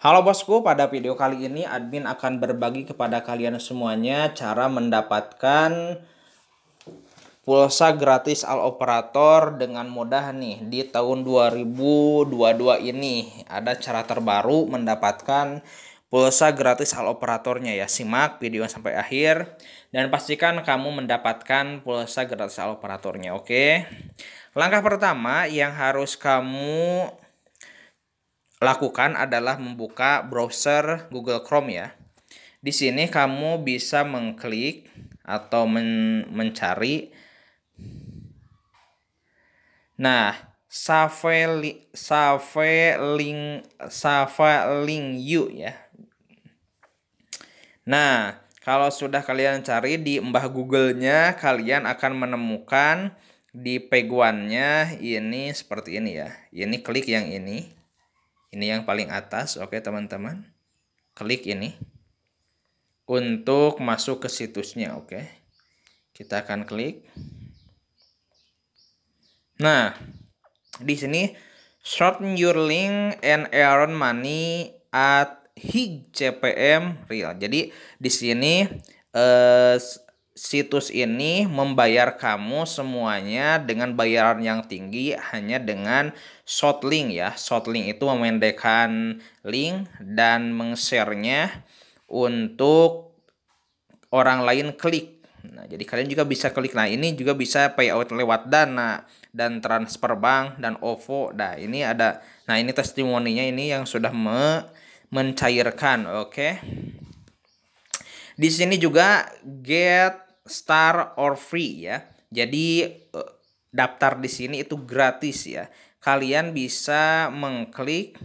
Halo bosku, pada video kali ini admin akan berbagi kepada kalian semuanya cara mendapatkan pulsa gratis al operator dengan mudah nih di tahun 2022 ini. Ada cara terbaru mendapatkan pulsa gratis al operatornya ya. Simak video sampai akhir dan pastikan kamu mendapatkan pulsa gratis al operatornya, oke? Langkah pertama yang harus kamu lakukan adalah membuka browser Google Chrome ya. Di sini kamu bisa mengklik atau men mencari Nah, Save Save Link Save Link You ya. Nah, kalau sudah kalian cari di mbah Google-nya, kalian akan menemukan di peguannya ini seperti ini ya. Ini klik yang ini. Ini yang paling atas, oke teman-teman. Klik ini untuk masuk ke situsnya, oke. Kita akan klik. Nah, di sini shorten your link and earn money at hig cpm real. Jadi di sini eh, situs ini membayar kamu semuanya dengan bayaran yang tinggi hanya dengan short link ya. Short link itu memendekkan link dan meng-share-nya untuk orang lain klik. Nah, jadi kalian juga bisa klik. Nah, ini juga bisa payout lewat Dana dan transfer bank dan OVO. Nah, ini ada nah ini testimoninya ini yang sudah me mencairkan, oke. Okay? Di sini juga get star or free ya. Jadi eh, daftar di sini itu gratis ya. Kalian bisa mengklik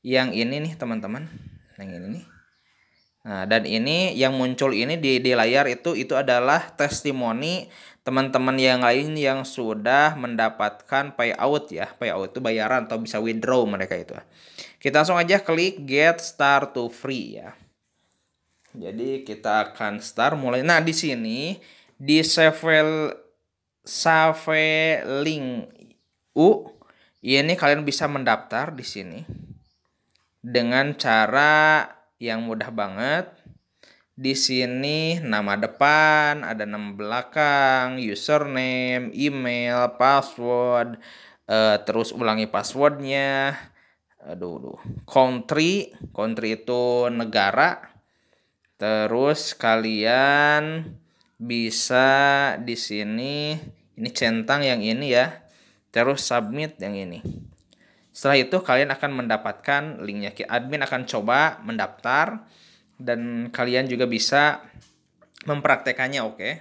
yang ini nih teman-teman. Yang ini nih. Nah, dan ini yang muncul ini di, di layar itu itu adalah testimoni teman-teman yang lain yang sudah mendapatkan payout ya. Payout itu bayaran atau bisa withdraw mereka itu. Kita langsung aja klik get start to free ya. Jadi kita akan start mulai. Nah, di sini di save save U ini kalian bisa mendaftar di sini dengan cara yang mudah banget. Di sini nama depan, ada nama belakang, username, email, password, uh, terus ulangi passwordnya. Aduh, aduh. Country, country itu negara. Terus kalian bisa di sini ini centang yang ini ya. Terus submit yang ini. Setelah itu kalian akan mendapatkan linknya. Admin akan coba mendaftar dan kalian juga bisa mempraktekannya, oke? Okay?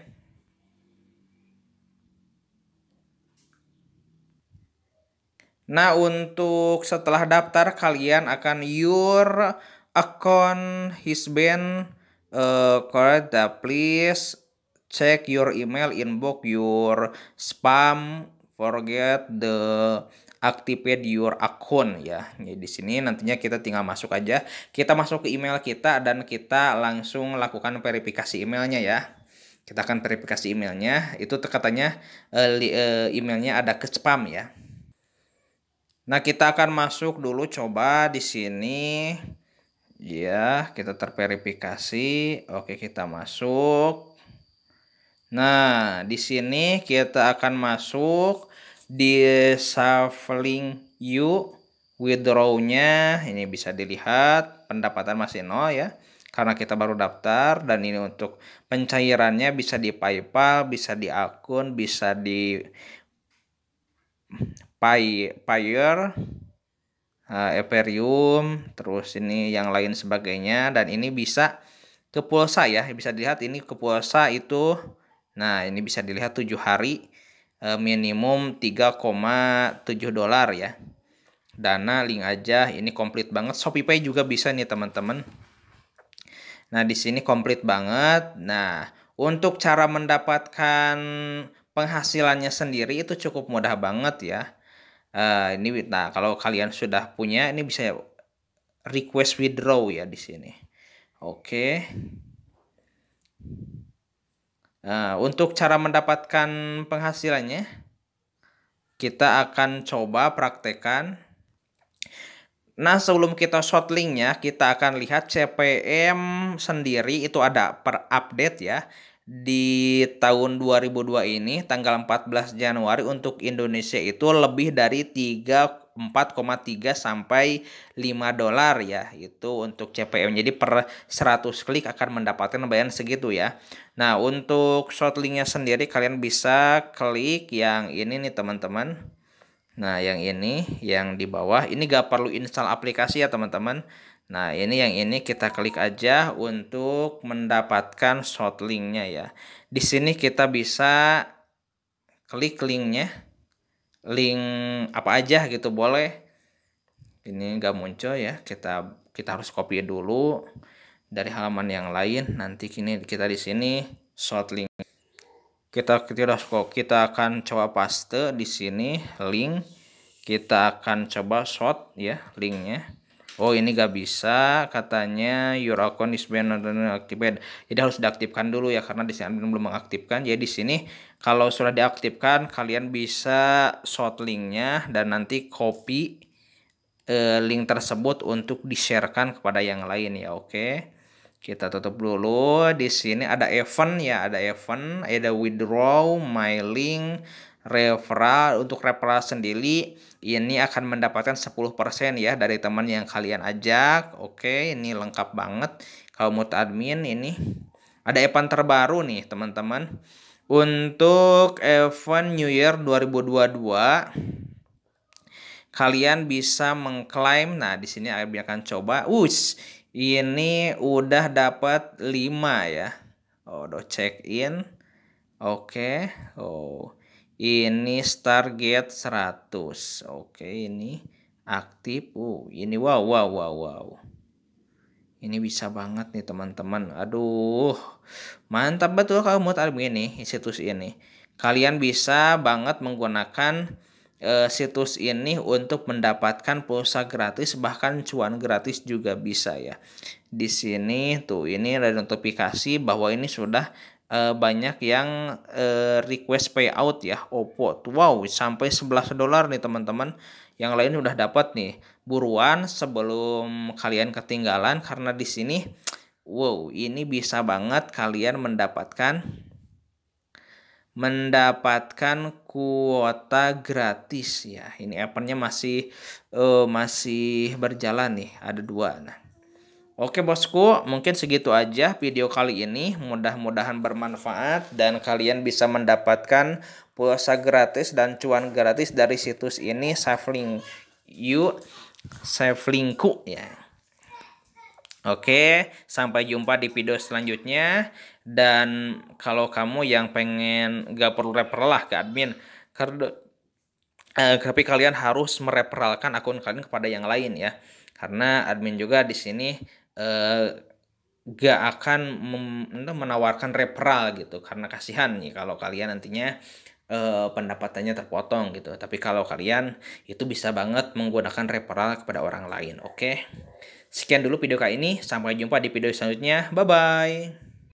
Nah, untuk setelah daftar kalian akan your account his uh, correct that please check your email inbox your spam forget the activate your account ya. Jadi di sini nantinya kita tinggal masuk aja. Kita masuk ke email kita dan kita langsung lakukan verifikasi emailnya ya. Kita akan verifikasi emailnya. Itu katanya eh, eh, emailnya ada ke spam ya. Nah kita akan masuk dulu coba di sini Ya, kita terverifikasi. Oke, kita masuk. Nah, di sini kita akan masuk di shuffling you withdraw-nya. Ini bisa dilihat pendapatan masih nol ya. Karena kita baru daftar dan ini untuk pencairannya bisa di PayPal, bisa di akun, bisa di Pay, Payer Eh, Ethereum, terus ini yang lain sebagainya dan ini bisa ke pulsa ya, bisa dilihat ini ke pulsa itu. Nah, ini bisa dilihat 7 hari eh, minimum 3,7 dolar ya. Dana link aja, ini komplit banget. ShopeePay juga bisa nih teman-teman. Nah, di sini komplit banget. Nah, untuk cara mendapatkan penghasilannya sendiri itu cukup mudah banget ya Uh, ini nah kalau kalian sudah punya ini bisa request withdraw ya di sini. Oke. Okay. Nah, untuk cara mendapatkan penghasilannya, kita akan coba praktekan. Nah, sebelum kita short linknya, kita akan lihat CPM sendiri itu ada per update ya di tahun 2002 ini tanggal 14 Januari untuk Indonesia itu lebih dari 34,3 4,3 sampai 5 dolar ya itu untuk CPM jadi per 100 klik akan mendapatkan bayaran segitu ya nah untuk short sendiri kalian bisa klik yang ini nih teman-teman nah yang ini yang di bawah ini gak perlu install aplikasi ya teman-teman Nah ini yang ini kita klik aja untuk mendapatkan short linknya ya. Di sini kita bisa klik linknya, link apa aja gitu boleh. Ini nggak muncul ya, kita kita harus copy dulu dari halaman yang lain. Nanti kini kita di sini short link. Kita kita kita akan coba paste di sini link. Kita akan coba short ya linknya oh ini gak bisa katanya your account is been not activated jadi harus diaktifkan dulu ya karena di sini belum mengaktifkan jadi di sini kalau sudah diaktifkan kalian bisa short linknya dan nanti copy eh, link tersebut untuk di-sharekan kepada yang lain ya oke kita tutup dulu di sini ada event ya ada event ada withdraw my link referral untuk referral sendiri ini akan mendapatkan 10% ya dari teman yang kalian ajak. Oke, ini lengkap banget. Kalau mau admin ini ada event terbaru nih, teman-teman. Untuk event New Year 2022 kalian bisa mengklaim. Nah, di sini akan coba. us ini udah dapat 5 ya. Oh, do check in. Oke. Okay. Oh ini target 100 oke ini aktif uh ini wow wow wow wow ini bisa banget nih teman-teman aduh mantap betul kalau mau tarik ini situs ini kalian bisa banget menggunakan uh, situs ini untuk mendapatkan pulsa gratis bahkan cuan gratis juga bisa ya. Di sini tuh ini ada notifikasi bahwa ini sudah uh, banyak yang uh, request payout ya Oppo. Wow, sampai 11 dolar nih teman-teman. Yang lain udah dapat nih. Buruan sebelum kalian ketinggalan karena di sini wow, ini bisa banget kalian mendapatkan mendapatkan kuota gratis ya. Ini eventnya masih uh, masih berjalan nih, ada dua. Nah, Oke bosku, mungkin segitu aja video kali ini. Mudah-mudahan bermanfaat dan kalian bisa mendapatkan pulsa gratis dan cuan gratis dari situs ini Safelink You Safelinku ya. Oke, sampai jumpa di video selanjutnya dan kalau kamu yang pengen gak perlu referral lah ke admin karena eh, tapi kalian harus mereferalkan akun kalian kepada yang lain ya. Karena admin juga di sini eh, gak akan mem, menawarkan referral gitu karena kasihan nih kalau kalian nantinya eh, pendapatannya terpotong gitu tapi kalau kalian itu bisa banget menggunakan referral kepada orang lain oke okay? sekian dulu video kali ini sampai jumpa di video selanjutnya bye bye